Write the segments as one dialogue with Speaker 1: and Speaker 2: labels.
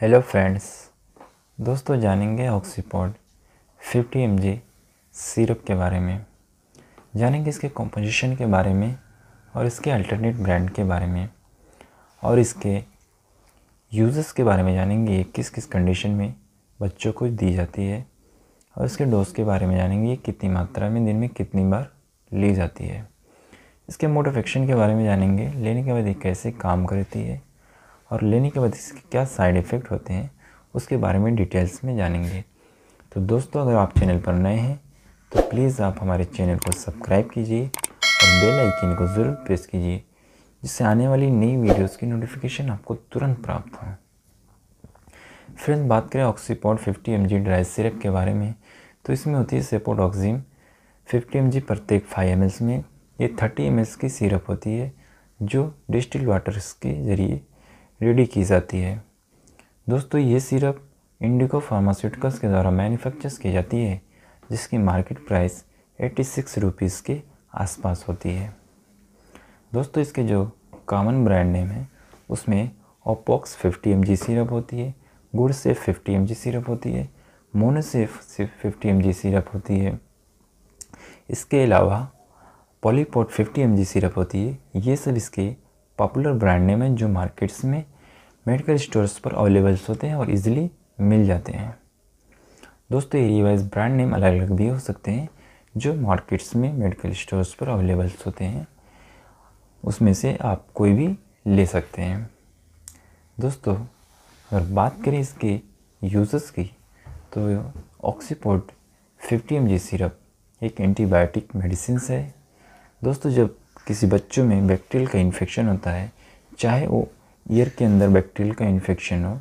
Speaker 1: hello friends दोस्तों जानेंगे ऑक्सीपॉड 50 M syrup के बारे में जानेंगे इसके कॉम्पोजिशन के बारे में और इसके अल्टरनेट ब्रांड के बारे में और इसके यूज़ेस के बारे में जानेंगे ये किस किस कंडीशन में बच्चों को दी जाती है और इसके डोज के बारे में जानेंगे ये कितनी मात्रा में दिन में कितनी बार ली जाती है इसके मोड ऑफ एक्शन के बारे में जानेंगे लेने के बाद ये कैसे काम करती है और लेने के बाद इसके क्या साइड इफ़ेक्ट होते हैं उसके बारे में डिटेल्स में जानेंगे तो दोस्तों अगर आप चैनल पर नए हैं तो प्लीज़ आप हमारे चैनल को सब्सक्राइब कीजिए और बेल आइकन को ज़रूर प्रेस कीजिए जिससे आने वाली नई वीडियोस की नोटिफिकेशन आपको तुरंत प्राप्त हो फ्रेंड्स बात करें Oxyport 50 M G dry syrup के बारे में तो इसमें होती है सेपोड ऑक्जीम फिफ्टी एम जी प्रत्येक फाइव एम में ये थर्टी एम की सिरप होती है जो डिस्टिल वाटर्स के ज़रिए रेडी की जाती है दोस्तों ये सिरप इंडिको फार्मास्यूटिकल्स के द्वारा मैन्युफैक्चर की जाती है जिसकी market price eighty six rupees के आसपास होती है दोस्तों इसके जो कॉमन ब्रांड नेम है उसमें Opox fifty M G syrup होती है Gudcef fifty M G syrup होती है मोनोसेफ सिर्फ फिफ्टी एम जी सिरप होती है इसके अलावा Polypod fifty M G syrup होती है ये सब इसके पॉपुलर ब्रांड नेम है जो मार्केट्स में मेडिकल स्टोर्स पर अवेलेबल्स होते हैं और इजीली मिल जाते हैं दोस्तों ये रिवाइज ब्रांड नेम अलग अलग भी हो सकते हैं जो मार्केट्स में मेडिकल स्टोर्स पर अवेलेबल्स होते हैं उसमें से आप कोई भी ले सकते हैं दोस्तों अगर बात करें इसके यूज़र्स की तो ऑक्सीपोर्ट फिफ्टी एम सिरप एक एंटीबायोटिक मेडिसिन है दोस्तों जब किसी बच्चों में बैक्टीरियल का इन्फेक्शन होता है चाहे वो ईयर के अंदर बैक्टीरियल का इन्फेक्शन हो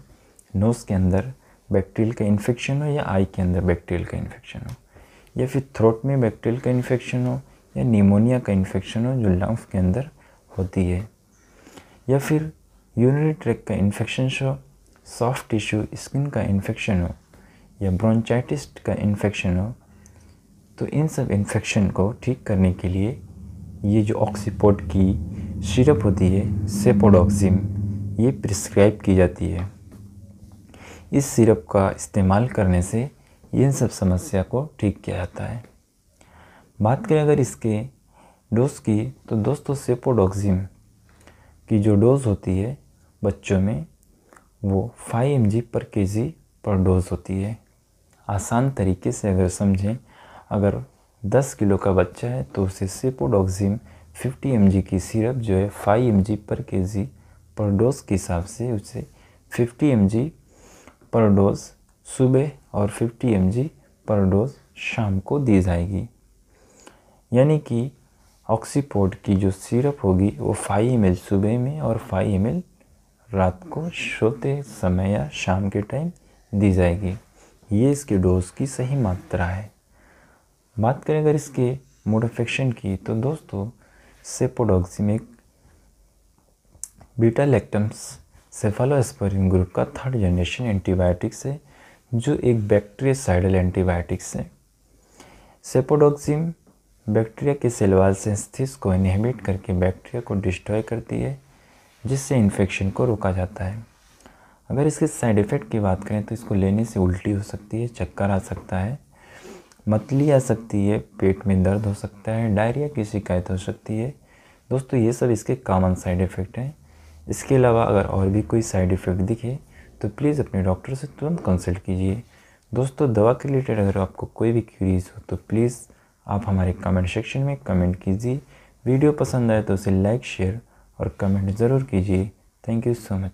Speaker 1: नोज़ के अंदर बैक्टीरियल का इन्फेक्शन हो या आई के अंदर बैक्टीरियल का इन्फेक्शन हो या फिर थ्रोट में बैक्टीरियल का इन्फेक्शन हो या निमोनिया का इन्फेक्शन हो जो लंग्स के अंदर होती है या फिर यूनरी ट्रैक का इन्फेक्शन हो सॉफ्ट टिश्यू स्किन का इन्फेक्शन हो या ब्रोंचाइटिस का इन्फेक्शन हो तो इन सब इन्फेक्शन को ठीक करने के लिए ये जो ऑक्सीपोड की सिरप होती है सेपोडॉक्सिम ये प्रिस्क्राइब की जाती है इस सिरप का इस्तेमाल करने से इन सब समस्या को ठीक किया जाता है बात करें अगर इसके डोज की तो दोस्तों सेपोडोक्सिम की जो डोज़ होती है बच्चों में वो 5 एम पर के पर डोज़ होती है आसान तरीके से अगर समझें अगर 10 किलो का बच्चा है तो उसे सेपोडोक्सिम 50 एम की सिरप जो है 5 एम पर के पर डोज के हिसाब से उसे 50 एम पर डोज सुबह और 50 एम पर डोज शाम को दी जाएगी यानी कि ऑक्सीपोर्ट की जो सिरप होगी वो 5 एम सुबह में और 5 एम रात को सोते समय या शाम के टाइम दी जाएगी ये इसके डोज की सही मात्रा है बात करें अगर इसके मोड की तो दोस्तों में एक बीटा लेक्टम्स सेफालोस्पोरिन ग्रुप का थर्ड जनरेशन एंटीबायोटिक्स है जो एक बैक्टीरियासाइडल एंटीबायोटिक्स है सेपोडोक्सिम बैक्टीरिया के सेलवाल सेंस्थिस को इनहेबिट करके बैक्टीरिया को डिस्ट्रॉय करती है जिससे इन्फेक्शन को रोका जाता है अगर इसके साइड इफ़ेक्ट की बात करें तो इसको लेने से उल्टी हो सकती है चक्कर आ सकता है मतली आ सकती है पेट में दर्द हो सकता है डायरिया की शिकायत हो सकती है दोस्तों ये सब इसके कॉमन साइड इफ़ेक्ट हैं इसके अलावा अगर और भी कोई साइड इफ़ेक्ट दिखे तो प्लीज़ अपने डॉक्टर से तुरंत कंसल्ट कीजिए दोस्तों दवा के रिलेटेड अगर आपको कोई भी क्यूरीज हो तो प्लीज़ आप हमारे कमेंट सेक्शन में कमेंट कीजिए वीडियो पसंद आए तो उसे लाइक शेयर और कमेंट ज़रूर कीजिए थैंक यू सो मच